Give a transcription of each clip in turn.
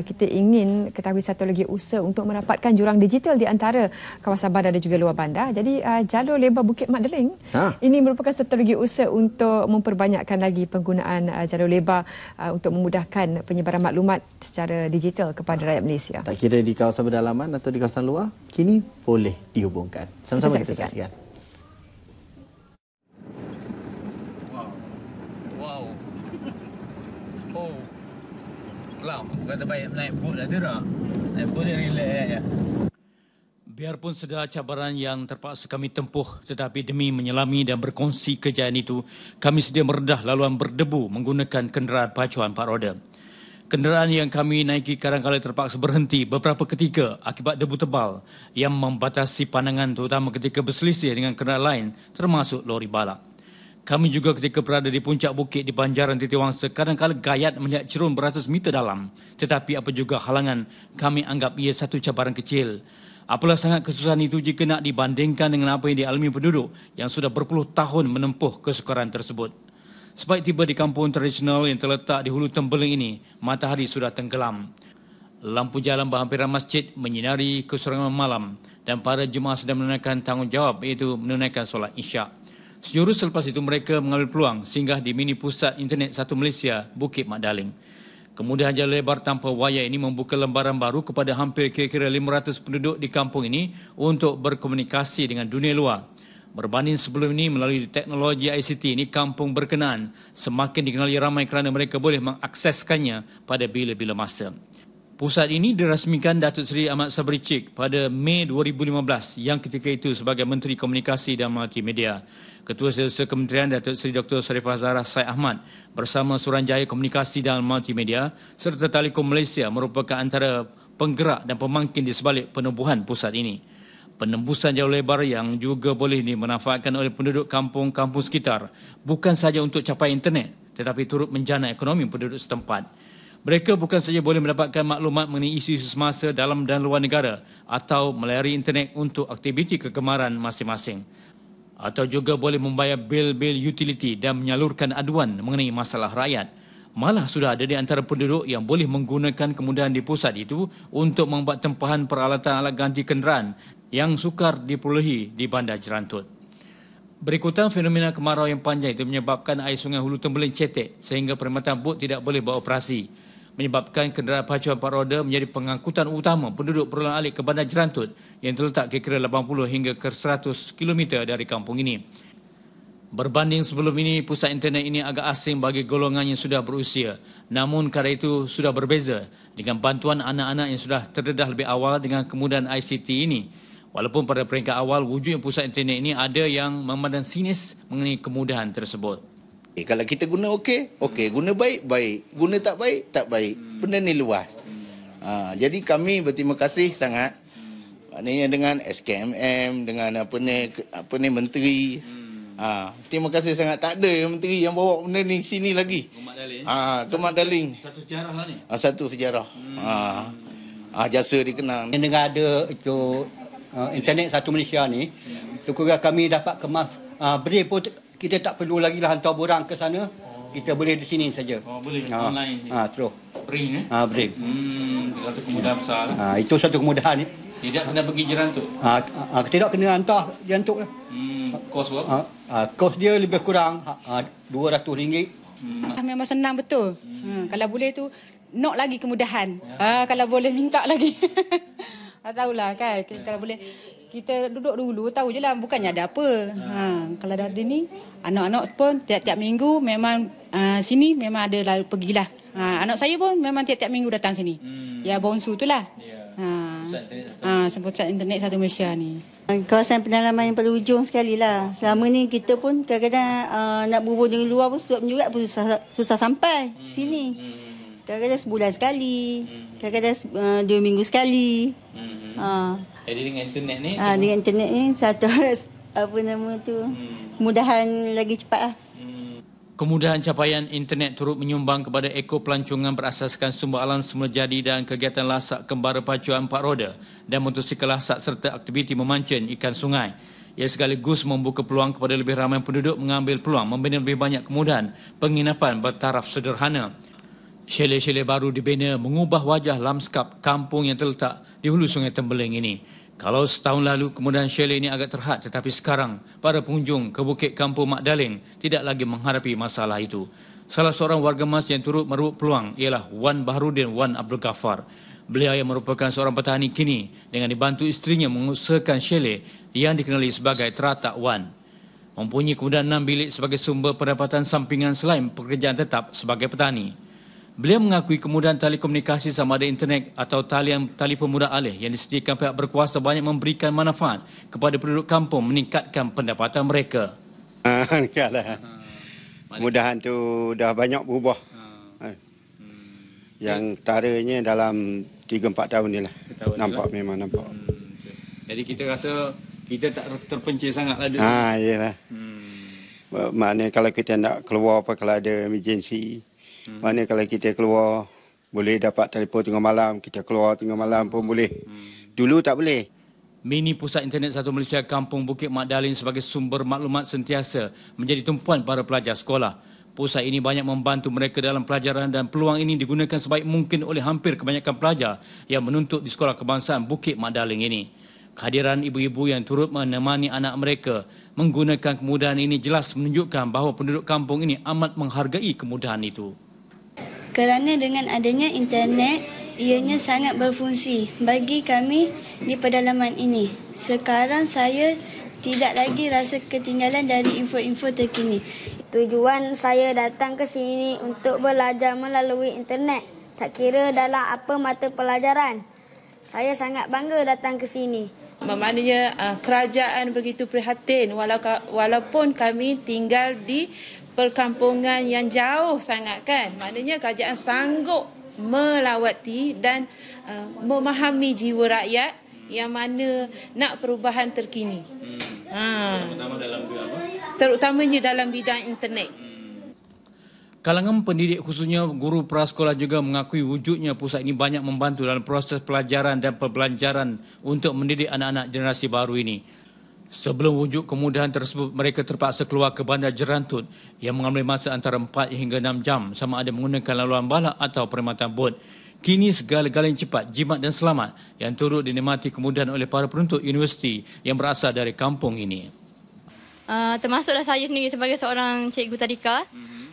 Eh, kita ingin ketahui satu lagi usaha untuk merapatkan jurang digital di antara kawasan bandar dan juga luar bandar. Jadi uh, jalur lebar Bukit Madeling ha. ini merupakan satu lagi usaha untuk memperbanyakkan lagi penggunaan uh, jalur lebar uh, untuk memudahkan penyebaran maklumat secara digital kepada ha. rakyat Malaysia. Tak kira di kawasan pedalaman atau di kawasan luar, kini boleh dihubungkan. Sama-sama Kita saksikan. kelam kata baik naik boat lah dia naik boat dia relax ya. Biarpun segala cabaran yang terpaksa kami tempuh tetapi demi menyelami dan berkongsi kejayaan itu, kami sedia meredah laluan berdebu menggunakan kenderaan pacuan empat roda. Kenderaan yang kami naiki kadangkala terpaksa berhenti beberapa ketika akibat debu tebal yang membatasi pandangan terutama ketika berselisih dengan kenderaan lain termasuk lori balak. Kami juga ketika berada di puncak bukit di Banjaran Titiwangsa, kadangkala gayat melihat cerun beratus meter dalam. Tetapi apa juga halangan, kami anggap ia satu cabaran kecil. Apalah sangat kesusahan itu jika nak dibandingkan dengan apa yang dialami penduduk yang sudah berpuluh tahun menempuh kesukaran tersebut. Sebaik tiba di kampung tradisional yang terletak di hulu Tembeling ini, matahari sudah tenggelam. Lampu jalan berhampiran masjid menyinari kesurangan malam dan para jemaah sedang menunaikan tanggungjawab iaitu menunaikan solat isyak. Sejurus selepas itu mereka mengambil peluang singgah di mini pusat internet satu Malaysia, Bukit Mak Daling. Kemudahan jalan lebar tanpa wayar ini membuka lembaran baru kepada hampir kira-kira 500 penduduk di kampung ini untuk berkomunikasi dengan dunia luar. Berbanding sebelum ini melalui teknologi ICT ini kampung berkenaan semakin dikenali ramai kerana mereka boleh mengakseskannya pada bila-bila masa. Pusat ini dirasmikan Datuk Seri Ahmad Sabri Cik pada Mei 2015 yang ketika itu sebagai Menteri Komunikasi dan Multimedia. Ketua Selesa Kementerian Datuk Seri Dr. Sarifah Zahra Syed Ahmad bersama Suranjaya Komunikasi dan Multimedia serta Telekom Malaysia merupakan antara penggerak dan pemangkin di sebalik penubuhan pusat ini. Penembusan jauh lebar yang juga boleh dimanfaatkan oleh penduduk kampung-kampung sekitar bukan sahaja untuk capai internet tetapi turut menjana ekonomi penduduk setempat. Mereka bukan saja boleh mendapatkan maklumat mengenai isu-isu semasa dalam dan luar negara atau melayari internet untuk aktiviti kegemaran masing-masing. Atau juga boleh membayar bil-bil utiliti dan menyalurkan aduan mengenai masalah rakyat. Malah sudah ada di antara penduduk yang boleh menggunakan kemudahan di pusat itu untuk membuat tempahan peralatan alat ganti kenderaan yang sukar diperolehi di bandar Jerantut. Berikutan fenomena kemarau yang panjang itu menyebabkan air sungai hulu tembeling cetek sehingga perkhidmatan bot tidak boleh beroperasi menyebabkan kenderaan pacuan empat roda menjadi pengangkutan utama penduduk Perlahan Alik ke Bandar Jerantut yang terletak kira-kira 80 hingga ke 100 km dari kampung ini. Berbanding sebelum ini, pusat internet ini agak asing bagi golongan yang sudah berusia. Namun kerana itu sudah berbeza dengan bantuan anak-anak yang sudah terdedah lebih awal dengan kemudahan ICT ini. Walaupun pada peringkat awal wujud pusat internet ini ada yang memandang sinis mengenai kemudahan tersebut. Eh, kalau kita guna okey, okey. Hmm. Guna baik, baik. Guna tak baik, tak baik. Hmm. Benda ni luas. Hmm. Ha, jadi kami berterima kasih sangat maknanya dengan SKMM, dengan apa ni, apa ni menteri. Ha, terima kasih sangat. Tak ada menteri yang bawa benda ni sini lagi. Kumat Ha, satu, sejarah lah ni. Ha, satu sejarah. Ha. Ah ha, jasa dikenang. Yang ada itu uh, internet satu Malaysia ni, syukurlah kami dapat kemas uh, beri pun kita tak perlu lagi lah hantar borang ke sana. Oh. Kita boleh di sini saja. Oh, boleh. Ha. Online. Ah, ha, terus. Print eh? Ah, ha, print. Hmm, satu kemudahan ya. besar. Ah, ha, itu satu kemudahan ni. Ya. Tidak kena pergi tu. Ah, ha, ha, tidak kena hantar jerantuk lah. Hmm, kos berapa? Ah, ha, kos dia lebih kurang ha, ha, hmm. ah ha, RM200. Hmm. Memang senang betul. Hmm. hmm. kalau boleh tu nak lagi kemudahan. Ya. Ah, ya. ha, kalau boleh minta lagi. tak tahulah kan. Kalau boleh kita duduk dulu tahu je lah bukannya ada apa. Ha. kalau dah ada ni anak-anak pun tiap-tiap minggu memang uh, sini memang ada lalu pergilah. Ha. anak saya pun memang tiap-tiap minggu datang sini. Hmm. Ya bonsu tu lah. Yeah. Ha. Ha. Sebut internet satu Malaysia ni. Kawasan pendalaman yang paling ujung sekali lah. Selama ni kita pun kadang-kadang uh, nak berhubung dengan luar pun sebab juga pun susah, susah sampai hmm. sini. Hmm. hmm. Kadang-kadang sebulan sekali. Hmm. Kadang-kadang uh, dua minggu sekali. Mm-hmm. Eh, dengan internet ni? Ah, dengan internet ni satu apa nama tu? Kemudahan hmm. lagi cepat lah. Hmm. Kemudahan capaian internet turut menyumbang kepada eko pelancongan berasaskan sumber alam semula jadi dan kegiatan lasak kembara pacuan empat roda dan motosikal lasak serta aktiviti memancing ikan sungai. Ia sekaligus membuka peluang kepada lebih ramai penduduk mengambil peluang membina lebih banyak kemudahan penginapan bertaraf sederhana. Shelley-shelley baru dibina mengubah wajah lamskap kampung yang terletak di hulu sungai Tembeling ini. Kalau setahun lalu kemudahan Shelley ini agak terhad tetapi sekarang para pengunjung ke Bukit Kampung Mak Daling tidak lagi mengharapi masalah itu. Salah seorang warga mas yang turut merebut peluang ialah Wan Baharudin Wan Abdul Ghaffar. Beliau yang merupakan seorang petani kini dengan dibantu istrinya mengusahakan Shelley yang dikenali sebagai Teratak Wan. Mempunyai kemudahan enam bilik sebagai sumber pendapatan sampingan selain pekerjaan tetap sebagai petani. Beliau mengakui kemudahan telekomunikasi sama ada internet atau talian tali pemudah alih yang disediakan pihak berkuasa banyak memberikan manfaat kepada penduduk kampung meningkatkan pendapatan mereka. Ah, Kala. Mudahan tu dah banyak berubah. Ah. Eh. Yang taranya dalam 3-4 lah. tahun ni lah. Nampak lah. memang nampak. Hmm, Jadi kita rasa kita tak terpencil sangat lah. Ha, iyalah. Hmm. Maknanya kalau kita nak keluar apa kalau ada emergency, Hmm. Maknanya kalau kita keluar boleh dapat telefon tengah malam, kita keluar tengah malam pun boleh. Hmm. Dulu tak boleh. Mini Pusat Internet Satu Malaysia Kampung Bukit Magdalene sebagai sumber maklumat sentiasa menjadi tumpuan para pelajar sekolah. Pusat ini banyak membantu mereka dalam pelajaran dan peluang ini digunakan sebaik mungkin oleh hampir kebanyakan pelajar yang menuntut di Sekolah Kebangsaan Bukit Magdalene ini. Kehadiran ibu-ibu yang turut menemani anak mereka menggunakan kemudahan ini jelas menunjukkan bahawa penduduk kampung ini amat menghargai kemudahan itu kerana dengan adanya internet ianya sangat berfungsi bagi kami di pedalaman ini. Sekarang saya tidak lagi rasa ketinggalan dari info-info terkini. Tujuan saya datang ke sini untuk belajar melalui internet. Tak kira dalam apa mata pelajaran. Saya sangat bangga datang ke sini. Maksudnya ah, kerajaan begitu prihatin walaupun kami tinggal di perkampungan yang jauh sangat kan. Maknanya kerajaan sanggup melawati dan uh, memahami jiwa rakyat yang mana nak perubahan terkini. Hmm. Ha. Terutama dalam apa? Terutamanya dalam bidang internet. Hmm. Kalangan pendidik khususnya guru prasekolah juga mengakui wujudnya pusat ini banyak membantu dalam proses pelajaran dan pembelajaran untuk mendidik anak-anak generasi baru ini. Sebelum wujud kemudahan tersebut, mereka terpaksa keluar ke bandar Jerantut yang mengambil masa antara 4 hingga 6 jam sama ada menggunakan laluan balak atau perkhidmatan bot. Kini segala-galanya cepat, jimat dan selamat yang turut dinikmati kemudahan oleh para penuntut universiti yang berasal dari kampung ini. Uh, termasuklah saya sendiri sebagai seorang cikgu tadika.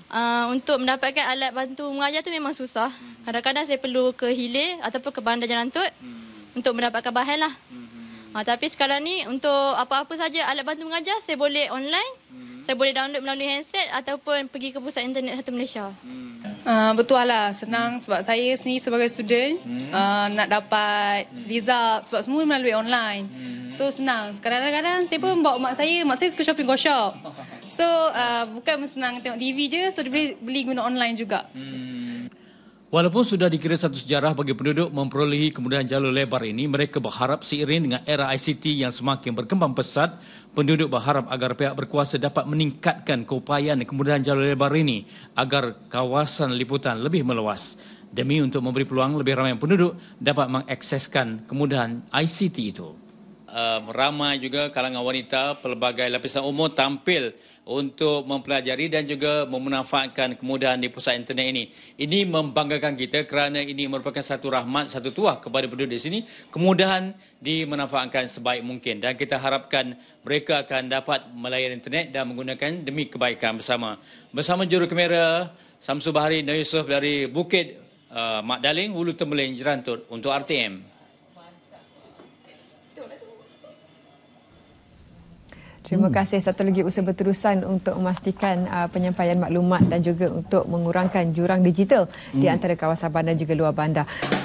Uh, untuk mendapatkan alat bantu mengajar tu memang susah. Mhm. Kadang-kadang saya perlu ke hilir ataupun ke bandar Jerantut mhm. untuk mendapatkan bahan lah. Ha, tapi sekarang ni untuk apa-apa saja alat bantu mengajar saya boleh online. Hmm. Saya boleh download melalui handset ataupun pergi ke pusat internet satu Malaysia. Hmm. Uh, betul lah. Senang hmm. sebab saya sendiri sebagai student hmm. uh, nak dapat hmm. result sebab semua melalui online. Hmm. So senang. Kadang-kadang saya pun bawa mak saya. Mak saya suka shopping kau shop. So uh, bukan senang tengok TV je. So dia boleh beli guna online juga. Hmm. Walaupun sudah dikira satu sejarah bagi penduduk memperolehi kemudahan jalur lebar ini, mereka berharap seiring dengan era ICT yang semakin berkembang pesat, penduduk berharap agar pihak berkuasa dapat meningkatkan keupayaan kemudahan jalur lebar ini agar kawasan liputan lebih meluas demi untuk memberi peluang lebih ramai penduduk dapat mengakseskan kemudahan ICT itu. Uh, ramai juga kalangan wanita pelbagai lapisan umur tampil untuk mempelajari dan juga memanfaatkan kemudahan di pusat internet ini. Ini membanggakan kita kerana ini merupakan satu rahmat, satu tuah kepada penduduk di sini. Kemudahan dimanfaatkan sebaik mungkin dan kita harapkan mereka akan dapat melayan internet dan menggunakan demi kebaikan bersama. Bersama juru kamera Samsu Bahari Noyusuf dari Bukit uh, Mak Daling, Hulu Tembeling, Jerantut untuk RTM. Terima hmm. kasih satu lagi usaha berterusan untuk memastikan uh, penyampaian maklumat dan juga untuk mengurangkan jurang digital hmm. di antara kawasan bandar juga luar bandar.